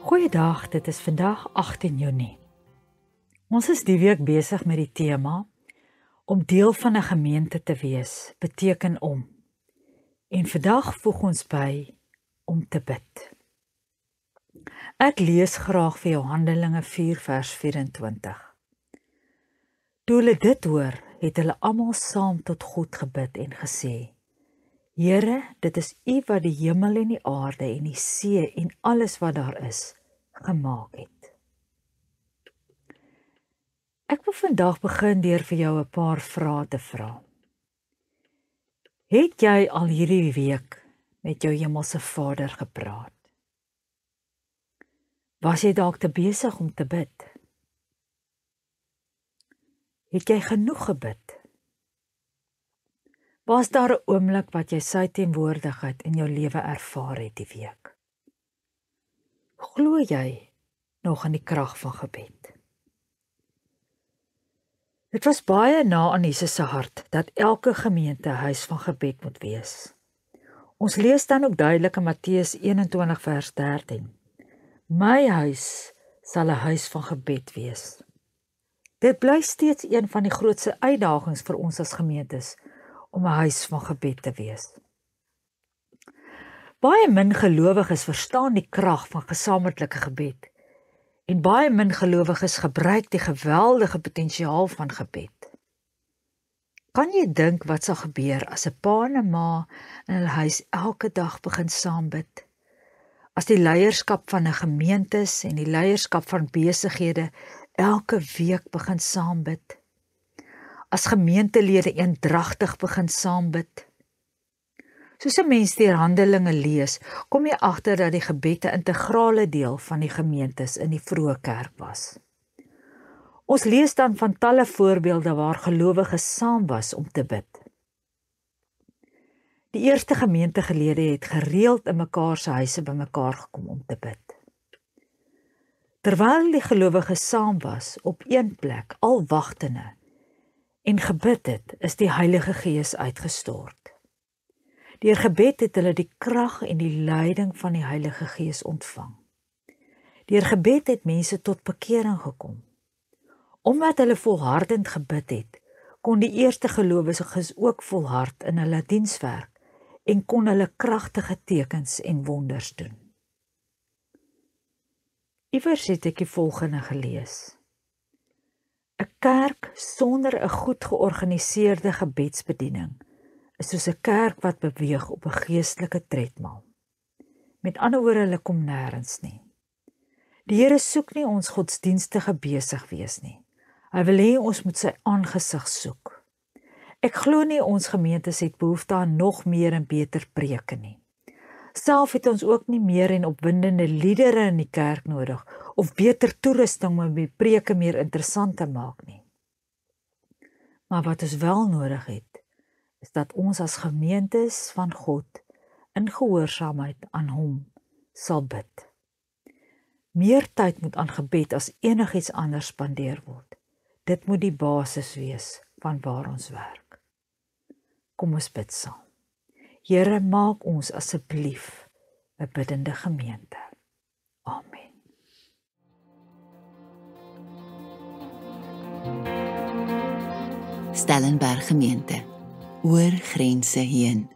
Goeiedag, dit is vandag 18 Junie. Ons is die week besig met die tema om deel van 'n gemeente te wees beteken om. En vandag voeg ons by om te bid. Ek lees graag vir jou Handelinge 4 vers 24. Toe hulle dit hoor, het hulle almal saam tot God gebid en gesê: Here, dit is U wat die hemel en die aarde en die see en alles wat daar is gemaak het. Ek wil vandag begin deur vir jou 'n paar vrae te vra. Het jy al hierdie week met jou hemelse Vader gepraat? Was jy dalk te besig om te bid? Het jy genoeg gebid? Was daar 'n oomblik wat jy sy teenwoordigheid in jou lewe ervaar het die week? Glo jy nog aan die krag van gebed? Dit was baie na aan Jesus se hart dat elke gemeente huis van gebed moet wees. Ons lees dan ook duidelik in Matteus 21 vers 13. My huis sal 'n huis van gebed wees. Dit bly steeds een van die grootste uitdagings vir ons as gemeentes om 'n huis van gebed te wees. Baie min gelowiges verstaan die krag van gesamentlike gebed. En baie min gelowiges gebruik die geweldige potensiaal van gebed. Kan jy dink wat sal gebeur as 'n pa en 'n ma in hul huis elke dag begin saam bid? As die leierskap van 'n gemeente en die leierskap van besighede elke week begin saam bid? as gemeentelede eendragtig begin saambid. Soos 'n mens die Handelinge lees, kom jy agter dat die gebede 'n integrale deel van die gemeentes in die vroeë kerk was. Ons lees dan van talle voorbeelde waar gelowiges saam was om te bid. Die eerste gemeentegelede het gereeld in mekaar se huise bymekaar gekom om te bid. Terwyl die gelowiges saam was op een plek, al wagtene en gebid het, is die Heilige Gees uitgestort. Deur gebed het hulle die krag en die leiding van die Heilige Gees ontvang. Deur gebed het mense tot bekering gekom. Omdat hulle volhardend gebid het, kon die eerste gelowiges ook volhard in hulle dienswerk en kon hulle kragtige tekens en wonders doen. Iewers het ek die volgende gelees: 'n kerk sonder 'n goed georganiseerde gebedsbediening is soos 'n kerk wat beweeg op 'n geestelike tredmal. Met ander woorde, hulle kom nêrens nie. Die Here soek nie ons godsdienstige besig wees nie. Hy wil hê ons moet sy aangesig soek. Ek glo nie ons gemeentes het behoefte aan nog meer en beter preke nie. Self het ons ook nie meer en opwindende liedere in die kerk nodig of beter toerusting om die preke meer interessant te maak nie. Maar wat ons wel nodig het, is dat ons as gemeentes van God in gehoorsaamheid aan hom sal bid. Meer tyd moet aan gebed as enigiets anders spandeer word. Dit moet die basis wees van waar ons werk. Kom ons bid saam. Here, maak ons asseblief 'n biddende gemeente. Amen. Stellenberg gemeente oor grense heen